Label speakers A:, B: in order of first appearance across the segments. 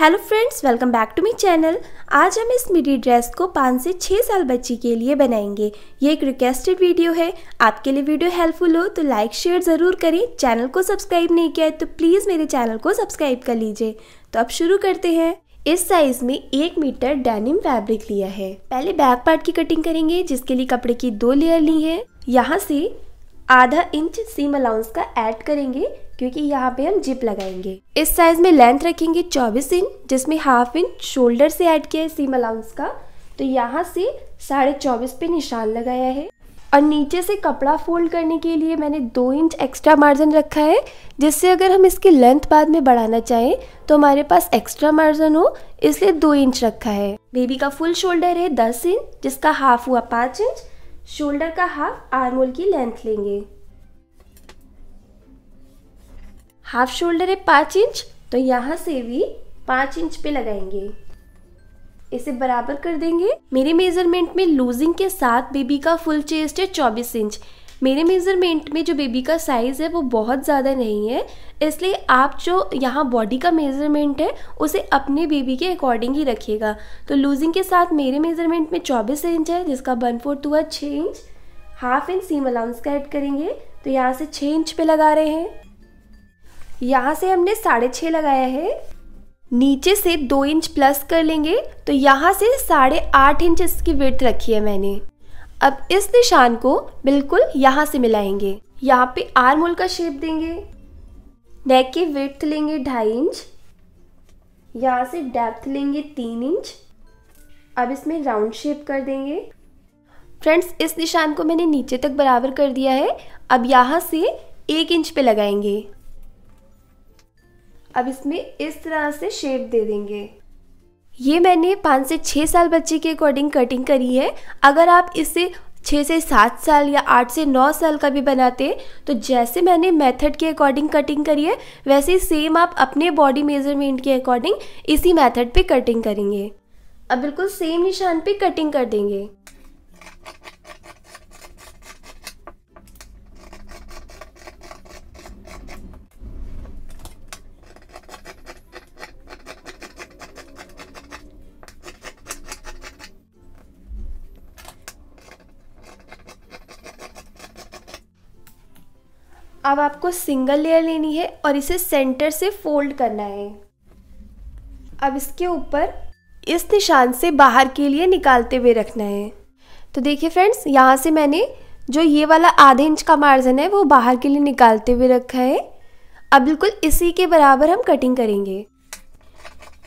A: hello friends welcome back to my channel आज हम इस मिडी ड्रेस को पाँच से छः साल बच्ची के लिए बनाएंगे ये एक रिक्वेस्टेड वीडियो है आपके लिए वीडियो हेल्पफुल हो तो लाइक शेयर ज़रूर करें चैनल को सब्सक्राइब नहीं किया है तो प्लीज़ मेरे चैनल को सब्सक्राइब कर लीजिए तो अब शुरू करते हैं इस साइज में एक मीटर डेनिम फैब्रिक लिया है पहले बैक पार्ट की कटिंग करेंगे जिसके लिए कपड़े की दो लेयर ली है यहाँ से आधा इंच सीम अलाउंस का ऐड करेंगे क्योंकि यहाँ पे हम जिप लगाएंगे इस साइज में लेंथ रखेंगे 24 इंच जिसमें हाफ इंच शोल्डर से ऐड किया है सीम अलाउंस का तो यहाँ से साढ़े चौबीस पे निशान लगाया है और नीचे से कपड़ा फोल्ड करने के लिए मैंने दो इंच एक्स्ट्रा मार्जिन रखा है जिससे अगर हम इसकी लेंथ बाद में बढ़ाना चाहें तो हमारे पास एक्स्ट्रा मार्जिन हो इसलिए दो इंच रखा है बेबी का फुल शोल्डर है दस इंच जिसका हाफ हुआ पाँच इंच शोल्डर का हाफ आर्मोल की लेंथ लेंगे हाफ शोल्डर है पाँच इंच तो यहाँ से भी पाँच इंच पे लगाएंगे इसे बराबर कर देंगे मेरे मेजरमेंट में लूजिंग के साथ बेबी का फुल चेस्ट है चौबीस इंच मेरे मेज़रमेंट में जो बेबी का साइज़ है वो बहुत ज़्यादा नहीं है इसलिए आप जो यहाँ बॉडी का मेज़रमेंट है उसे अपने बेबी के अकॉर्डिंग ही रखिएगा तो लूजिंग के साथ मेरे मेज़रमेंट में 24 इंच है जिसका वन फोर्थ हुआ 6 inch half inch seam allowance का ऐड करेंगे तो यहाँ से 6 इंच पे लगा रहे हैं यहाँ से हमने साढ़े छः लगाया है नीचे से दो इंच प्लस कर लेंगे तो यहाँ से साढ़े आठ इंच इसकी विर्थ रखी है मैंने अब इस निशान को बिल्कुल यहाँ से मिलाएंगे यहाँ पे आर मोल का शेप देंगे नेक की विर्थ लेंगे ढाई इंच यहाँ से डेप्थ लेंगे तीन इंच अब इसमें राउंड शेप कर देंगे फ्रेंड्स इस निशान को मैंने नीचे तक बराबर कर दिया है अब यहाँ से एक इंच पे लगाएंगे अब इसमें इस तरह से शेप दे देंगे ये मैंने पाँच से छः साल बच्चे के अकॉर्डिंग कटिंग करी है अगर आप इसे छः से सात साल या आठ से नौ साल का भी बनाते हैं तो जैसे मैंने मेथड के अकॉर्डिंग कटिंग करी है वैसे सेम आप अपने बॉडी मेजरमेंट के अकॉर्डिंग इसी मेथड पे कटिंग करेंगे अब बिल्कुल सेम निशान पे कटिंग कर देंगे अब आपको सिंगल लेयर लेनी है और इसे सेंटर से फोल्ड करना है अब इसके ऊपर इस निशान से बाहर के लिए निकालते हुए रखना है तो देखिए फ्रेंड्स यहाँ से मैंने जो ये वाला आधे इंच का मार्जिन है वो बाहर के लिए निकालते हुए रखा है अब बिल्कुल इसी के बराबर हम कटिंग करेंगे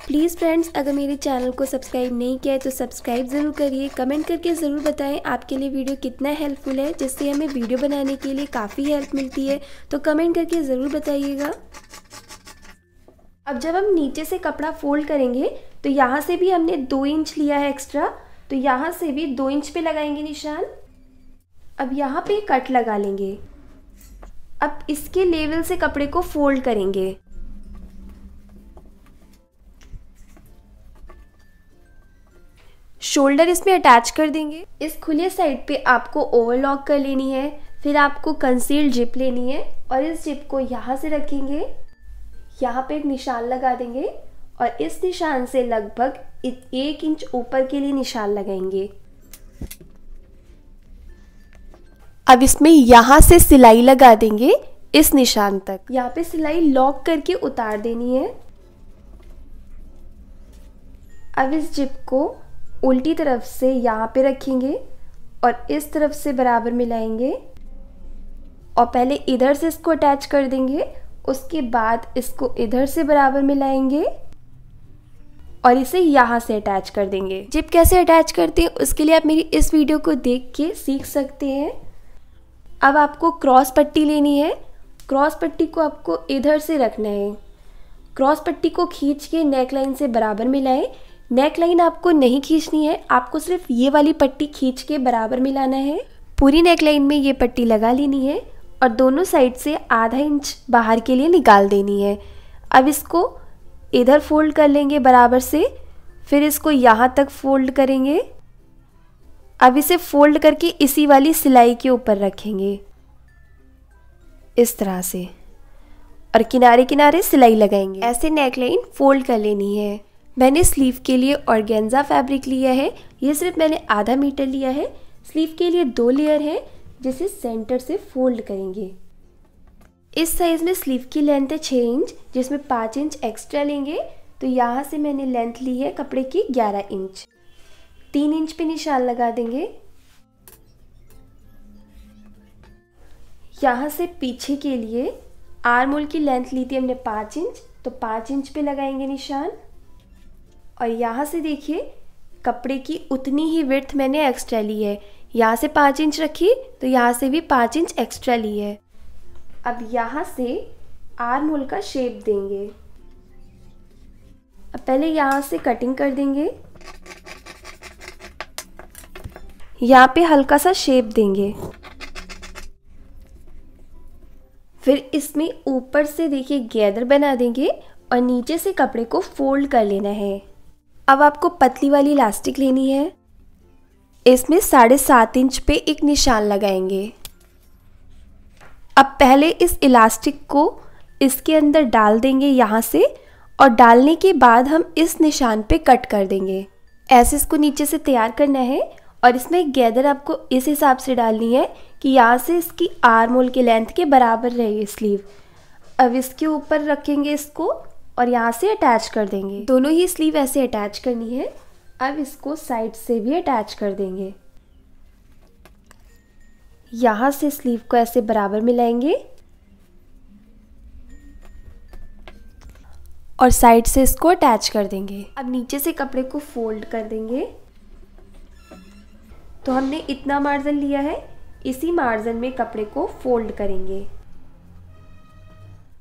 A: प्लीज़ फ्रेंड्स अगर मेरे चैनल को सब्सक्राइब नहीं किया है तो सब्सक्राइब ज़रूर करिए कमेंट करके ज़रूर बताएं आपके लिए वीडियो कितना हेल्पफुल है जिससे हमें वीडियो बनाने के लिए काफ़ी हेल्प मिलती है तो कमेंट करके ज़रूर बताइएगा अब जब हम नीचे से कपड़ा फोल्ड करेंगे तो यहाँ से भी हमने दो इंच लिया है एक्स्ट्रा तो यहाँ से भी दो इंच पे लगाएंगे निशान अब यहाँ पे कट लगा लेंगे अब इसके लेवल से कपड़े को फोल्ड करेंगे शोल्डर इसमें अटैच कर देंगे इस खुले साइड पे आपको ओवरलॉक कर लेनी है फिर आपको कंसील्ड जिप लेनी है और इस जिप को यहाँ से रखेंगे यहाँ पे एक निशान लगा देंगे और इस निशान से लगभग एक इंच ऊपर के लिए निशान लगाएंगे अब इसमें यहाँ से सिलाई लगा देंगे इस निशान तक यहाँ पे सिलाई लॉक करके उतार देनी है अब इस जिप को उल्टी तरफ से यहाँ पे रखेंगे और इस तरफ से बराबर मिलाएंगे और पहले इधर से इसको अटैच कर देंगे उसके बाद इसको इधर से बराबर मिलाएंगे और इसे यहाँ से अटैच कर देंगे जिप कैसे अटैच करते हैं उसके लिए आप मेरी इस वीडियो को देख के सीख सकते हैं अब आपको क्रॉस पट्टी लेनी है क्रॉस पट्टी को आपको इधर से रखना है क्रॉस पट्टी को खींच के नेक लाइन से बराबर मिलाएं नेक लाइन आपको नहीं खींचनी है आपको सिर्फ ये वाली पट्टी खींच के बराबर मिलाना है पूरी नेक लाइन में ये पट्टी लगा लेनी है और दोनों साइड से आधा इंच बाहर के लिए निकाल देनी है अब इसको इधर फोल्ड कर लेंगे बराबर से फिर इसको यहाँ तक फोल्ड करेंगे अब इसे फोल्ड करके इसी वाली सिलाई के ऊपर रखेंगे इस तरह से और किनारे किनारे सिलाई लगाएंगे ऐसे नेकलाइन फोल्ड कर लेनी है मैंने स्लीव के लिए ऑर्गेन्जा फैब्रिक लिया है ये सिर्फ मैंने आधा मीटर लिया है स्लीव के लिए दो लेयर है जिसे सेंटर से फोल्ड करेंगे इस साइज़ में स्लीव की लेंथ है छः इंच जिसमें पाँच इंच एक्स्ट्रा लेंगे तो यहाँ से मैंने लेंथ ली है कपड़े की ग्यारह इंच तीन इंच पे निशान लगा देंगे यहाँ से पीछे के लिए आर्म होल की लेंथ ली थी हमने पाँच इंच तो पाँच इंच पे लगाएंगे निशान और यहाँ से देखिए कपड़े की उतनी ही विर्थ मैंने एक्स्ट्रा ली है यहाँ से पाँच इंच रखी तो यहाँ से भी पाँच इंच एक्स्ट्रा ली है अब यहाँ से आर्म होल का शेप देंगे अब पहले यहाँ से कटिंग कर देंगे यहाँ पे हल्का सा शेप देंगे फिर इसमें ऊपर से देखिए गैदर बना देंगे और नीचे से कपड़े को फोल्ड कर लेना है अब आपको पतली वाली इलास्टिक लेनी है इसमें साढ़े सात इंच पे एक निशान लगाएंगे अब पहले इस इलास्टिक को इसके अंदर डाल देंगे यहाँ से और डालने के बाद हम इस निशान पे कट कर देंगे ऐसे इसको नीचे से तैयार करना है और इसमें गैदर आपको इस हिसाब से डालनी है कि यहाँ से इसकी आर्म होल के लेंथ के बराबर रहेगी स्लीव अब इसके ऊपर रखेंगे इसको और यहाँ से अटैच कर देंगे दोनों ही स्लीव ऐसे अटैच करनी है अब इसको साइड से भी अटैच कर देंगे यहाँ से स्लीव को ऐसे बराबर मिलाएंगे और साइड से इसको अटैच कर देंगे अब नीचे से कपड़े को फोल्ड कर देंगे तो हमने इतना मार्जिन लिया है इसी मार्जिन में कपड़े को फोल्ड करेंगे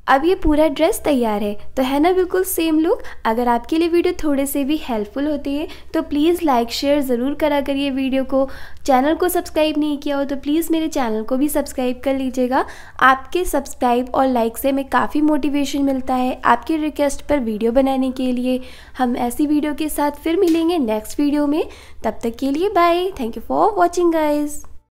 A: अब ये पूरा ड्रेस तैयार है तो है ना बिल्कुल सेम लुक अगर आपके लिए वीडियो थोड़े से भी हेल्पफुल होती है तो प्लीज़ लाइक शेयर ज़रूर करा करिए वीडियो को चैनल को सब्सक्राइब नहीं किया हो तो प्लीज़ मेरे चैनल को भी सब्सक्राइब कर लीजिएगा आपके सब्सक्राइब और लाइक से हमें काफ़ी मोटिवेशन मिलता है आपकी रिक्वेस्ट पर वीडियो बनाने के लिए हम ऐसी वीडियो के साथ फिर मिलेंगे नेक्स्ट वीडियो में तब तक के लिए bye thank you for watching guys